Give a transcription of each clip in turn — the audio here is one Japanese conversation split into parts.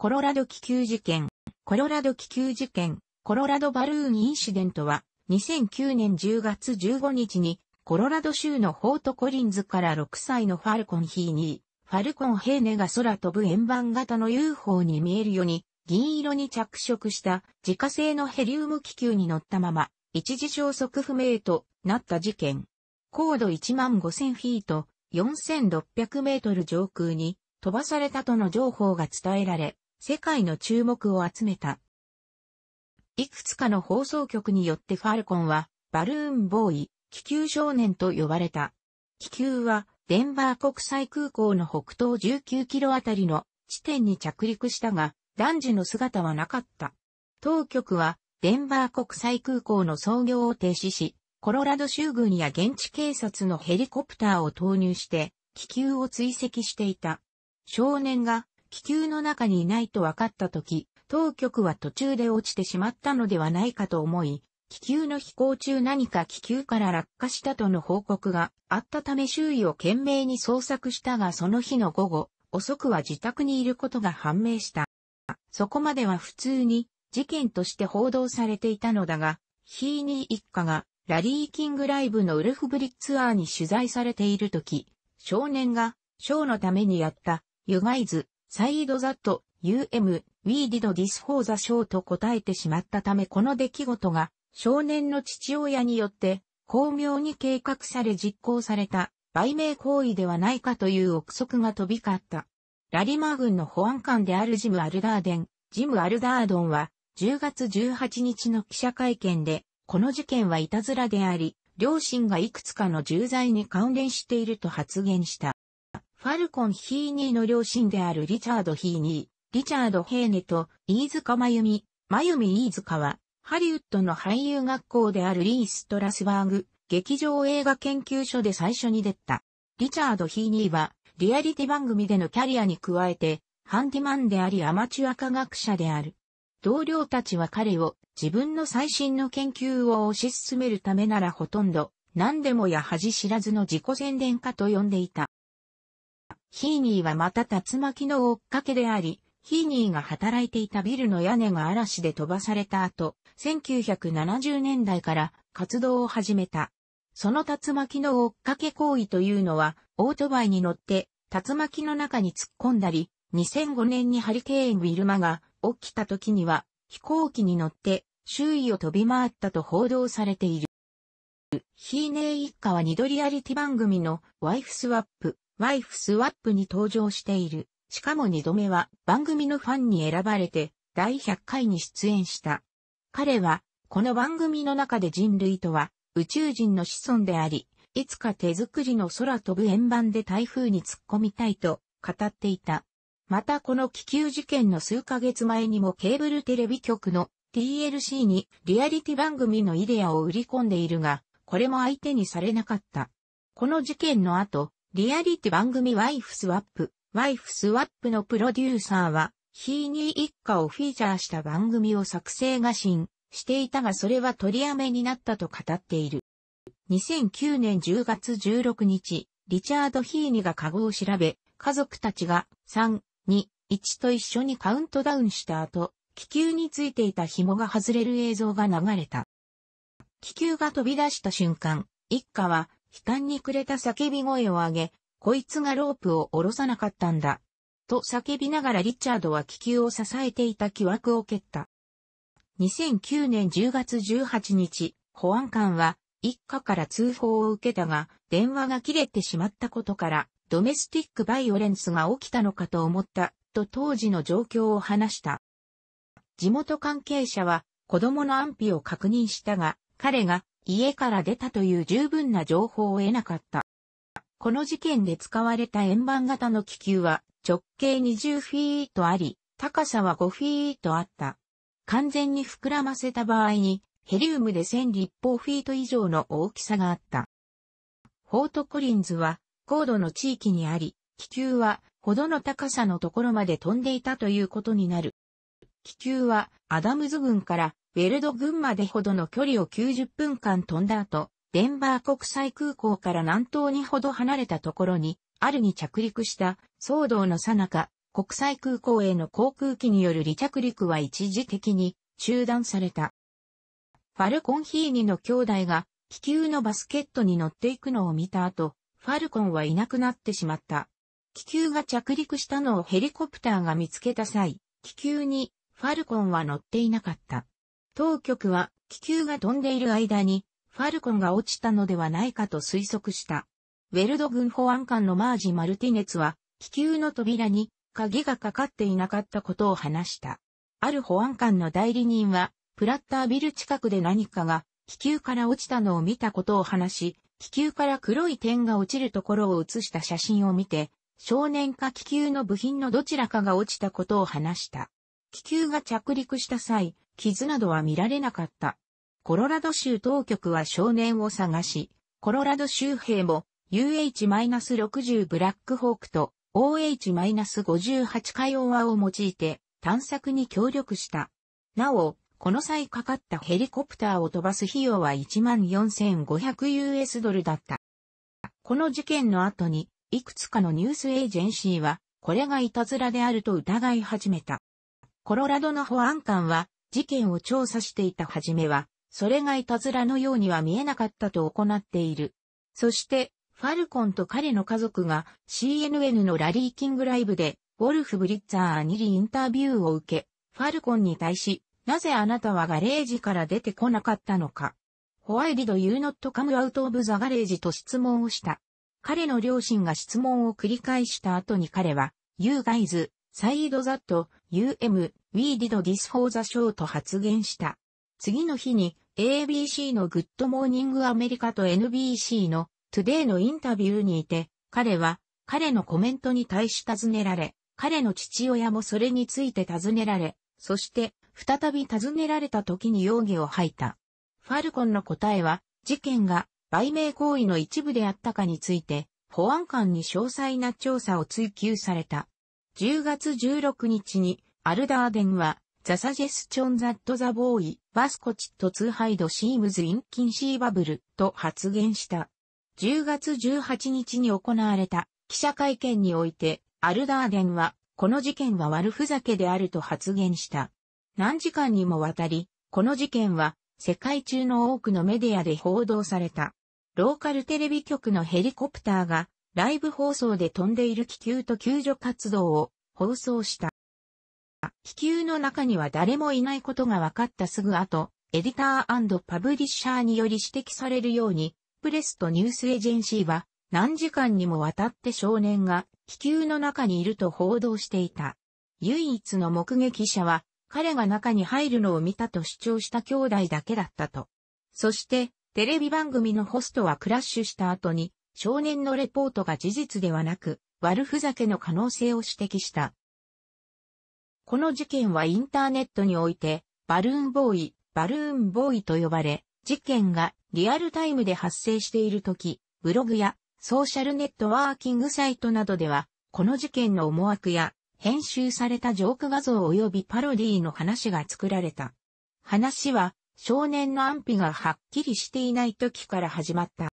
コロラド気球事件。コロラド気球事件、コロラドバルーンインシデントは、2009年10月15日に、コロラド州のホートコリンズから6歳のファルコンヒーニー、ファルコンヘーネが空飛ぶ円盤型の UFO に見えるように、銀色に着色した自家製のヘリウム気球に乗ったまま、一時消息不明となった事件。高度1万5000フィート、4600メートル上空に飛ばされたとの情報が伝えられ、世界の注目を集めた。いくつかの放送局によってファルコンはバルーンボーイ、気球少年と呼ばれた。気球はデンバー国際空港の北東19キロあたりの地点に着陸したが、男児の姿はなかった。当局はデンバー国際空港の操業を停止し、コロラド州軍や現地警察のヘリコプターを投入して気球を追跡していた。少年が気球の中にいないと分かった時、当局は途中で落ちてしまったのではないかと思い、気球の飛行中何か気球から落下したとの報告があったため周囲を懸命に捜索したがその日の午後、遅くは自宅にいることが判明した。そこまでは普通に事件として報道されていたのだが、ヒーニー一家がラリー・キングライブのウルフブリッツアーに取材されている時、少年がショーのためにやった、ユガイズサイードザット、UM、We did this for the show と答えてしまったためこの出来事が少年の父親によって巧妙に計画され実行された売名行為ではないかという憶測が飛び交った。ラリマー軍の保安官であるジム・アルダーデン、ジム・アルダードンは10月18日の記者会見でこの事件はいたずらであり、両親がいくつかの重罪に関連していると発言した。ファルコン・ヒーニーの両親であるリチャード・ヒーニー、リチャード・ヘーネと飯塚真由美、真由美飯塚は、ハリウッドの俳優学校であるリー・ストラスバーグ、劇場映画研究所で最初に出た。リチャード・ヒーニーは、リアリティ番組でのキャリアに加えて、ハンディマンでありアマチュア科学者である。同僚たちは彼を自分の最新の研究を推し進めるためならほとんど何でもや恥知らずの自己宣伝家と呼んでいた。ヒーニーはまた竜巻の追っかけであり、ヒーニーが働いていたビルの屋根が嵐で飛ばされた後、1970年代から活動を始めた。その竜巻の追っかけ行為というのは、オートバイに乗って竜巻の中に突っ込んだり、2005年にハリケーンウィルマが起きた時には、飛行機に乗って周囲を飛び回ったと報道されている。ヒーネー一家はニドリアリティ番組のワイフスワップ、ワイフスワップに登場している。しかも二度目は番組のファンに選ばれて第100回に出演した。彼はこの番組の中で人類とは宇宙人の子孫であり、いつか手作りの空飛ぶ円盤で台風に突っ込みたいと語っていた。またこの気球事件の数ヶ月前にもケーブルテレビ局の TLC にリアリティ番組のイデアを売り込んでいるが、これも相手にされなかった。この事件の後、リアリティ番組ワイフスワップ、ワイフスワップのプロデューサーは、ヒーニー一家をフィーチャーした番組を作成が進していたがそれは取りやめになったと語っている。2009年10月16日、リチャード・ヒーニーがカゴを調べ、家族たちが3、2、1と一緒にカウントダウンした後、気球についていた紐が外れる映像が流れた。気球が飛び出した瞬間、一家は悲観にくれた叫び声を上げ、こいつがロープを下ろさなかったんだ。と叫びながらリチャードは気球を支えていた木枠を蹴った。2009年10月18日、保安官は一家から通報を受けたが、電話が切れてしまったことから、ドメスティックバイオレンスが起きたのかと思った、と当時の状況を話した。地元関係者は、子供の安否を確認したが、彼が家から出たという十分な情報を得なかった。この事件で使われた円盤型の気球は直径20フィートあり、高さは5フィートあった。完全に膨らませた場合に、ヘリウムで1000立方フィート以上の大きさがあった。フォートコリンズは高度の地域にあり、気球はほどの高さのところまで飛んでいたということになる。気球はアダムズ軍からウェルド群馬でほどの距離を90分間飛んだ後、デンバー国際空港から南東にほど離れたところに、あるに着陸した騒動のさなか、国際空港への航空機による離着陸は一時的に中断された。ファルコンヒーニの兄弟が気球のバスケットに乗っていくのを見た後、ファルコンはいなくなってしまった。気球が着陸したのをヘリコプターが見つけた際、気球にファルコンは乗っていなかった。当局は気球が飛んでいる間にファルコンが落ちたのではないかと推測した。ウェルド軍保安官のマージ・マルティネツは気球の扉に鍵がかかっていなかったことを話した。ある保安官の代理人はプラッタービル近くで何かが気球から落ちたのを見たことを話し、気球から黒い点が落ちるところを写した写真を見て、少年か気球の部品のどちらかが落ちたことを話した。気球が着陸した際、傷などは見られなかった。コロラド州当局は少年を探し、コロラド州兵も UH-60 ブラックホークと OH-58 カイオワを用いて探索に協力した。なお、この際かかったヘリコプターを飛ばす費用は 14,500US ドルだった。この事件の後に、いくつかのニュースエージェンシーは、これがいたずらであると疑い始めた。コロラドの保安官は、事件を調査していたはじめは、それがいたずらのようには見えなかったと行っている。そして、ファルコンと彼の家族が CNN のラリーキングライブで、ウォルフ・ブリッツァーにリインタビューを受け、ファルコンに対し、なぜあなたはガレージから出てこなかったのか。ホワイディ・ド・ユー・ノット・カム・アウト・オブ・ザ・ガレージと質問をした。彼の両親が質問を繰り返した後に彼は、ユー・ガイズ、サイードザット、UM、We did this for the show と発言した。次の日に ABC のグッドモーニングアメリカと NBC のトゥデイのインタビューにいて、彼は彼のコメントに対し尋ねられ、彼の父親もそれについて尋ねられ、そして再び尋ねられた時に容疑を吐いた。ファルコンの答えは、事件が売名行為の一部であったかについて、保安官に詳細な調査を追求された。10月16日に、アルダーデンは、ザサジェスチョンザットザボーイ、バスコチットツーハイドシームズインキンシーバブルと発言した。10月18日に行われた記者会見において、アルダーデンは、この事件は悪ふざけであると発言した。何時間にもわたり、この事件は、世界中の多くのメディアで報道された。ローカルテレビ局のヘリコプターが、ライブ放送で飛んでいる気球と救助活動を放送した。気球の中には誰もいないことが分かったすぐ後、エディターパブリッシャーにより指摘されるように、プレスとニュースエージェンシーは何時間にもわたって少年が気球の中にいると報道していた。唯一の目撃者は彼が中に入るのを見たと主張した兄弟だけだったと。そして、テレビ番組のホストはクラッシュした後に、少年のレポートが事実ではなく、悪ふざけの可能性を指摘した。この事件はインターネットにおいて、バルーンボーイ、バルーンボーイと呼ばれ、事件がリアルタイムで発生しているとき、ブログやソーシャルネットワーキングサイトなどでは、この事件の思惑や、編集されたジョーク画像及びパロディの話が作られた。話は、少年の安否がはっきりしていない時から始まった。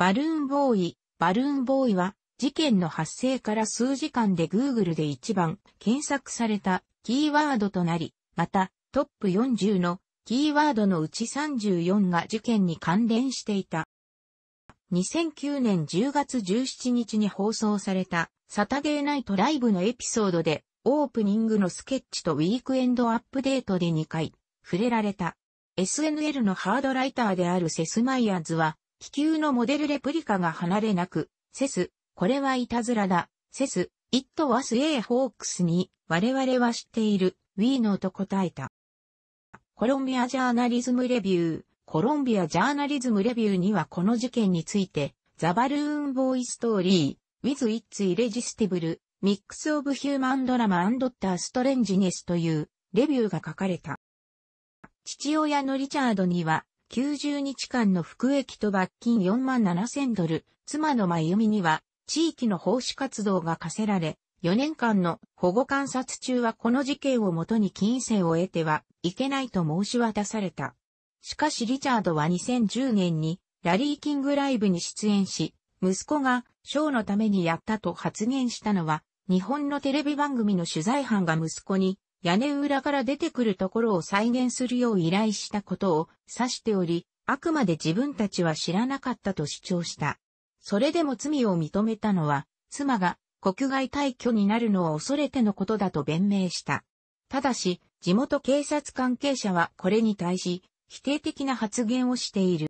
バルーンボーイ、バルーンボーイは、事件の発生から数時間で Google で一番検索されたキーワードとなり、また、トップ40のキーワードのうち34が事件に関連していた。2009年10月17日に放送されたサタデーナイトライブのエピソードでオープニングのスケッチとウィークエンドアップデートで2回触れられた。SNL のハードライターであるセスマイヤーズは気球のモデルレプリカが離れなく、セス、これはいたずらだ、セス、イットワスエーホークスに、我々は知っている、ウィーノと答えた。コロンビアジャーナリズムレビュー、コロンビアジャーナリズムレビューにはこの事件について、ザ・バルーン・ボーイ・ストーリー、With Its Irresistible, Mix of Human Drama and the Strangeness というレビューが書かれた。父親のリチャードには、90日間の服役と罰金4万7千ドル、妻の真由美には、地域の奉仕活動が課せられ、4年間の保護観察中はこの事件をもとに金銭を得てはいけないと申し渡された。しかしリチャードは2010年にラリーキングライブに出演し、息子がショーのためにやったと発言したのは、日本のテレビ番組の取材班が息子に屋根裏から出てくるところを再現するよう依頼したことを指しており、あくまで自分たちは知らなかったと主張した。それでも罪を認めたのは、妻が国外退去になるのを恐れてのことだと弁明した。ただし、地元警察関係者はこれに対し、否定的な発言をしている。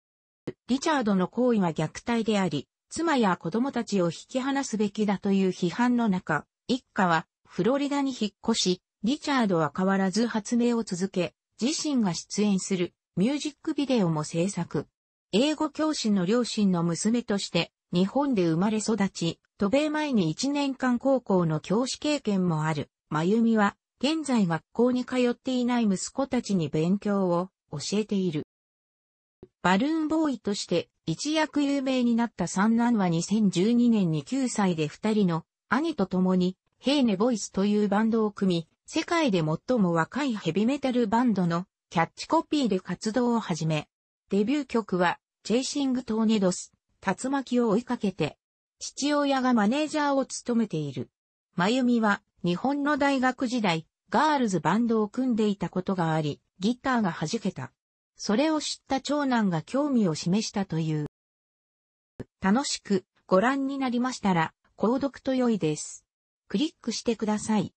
リチャードの行為は虐待であり、妻や子供たちを引き離すべきだという批判の中、一家はフロリダに引っ越し、リチャードは変わらず発明を続け、自身が出演するミュージックビデオも制作。英語教師の両親の娘として日本で生まれ育ち、渡米前に1年間高校の教師経験もある、まゆみは、現在学校に通っていない息子たちに勉強を教えている。バルーンボーイとして一躍有名になった三男は2012年に9歳で二人の兄と共に、ヘーネボイスというバンドを組み、世界で最も若いヘビメタルバンドのキャッチコピーで活動を始め、デビュー曲は、チェイシング・トーネドス、竜巻を追いかけて、父親がマネージャーを務めている。まゆみは、日本の大学時代、ガールズバンドを組んでいたことがあり、ギターが弾けた。それを知った長男が興味を示したという。楽しくご覧になりましたら、購読と良いです。クリックしてください。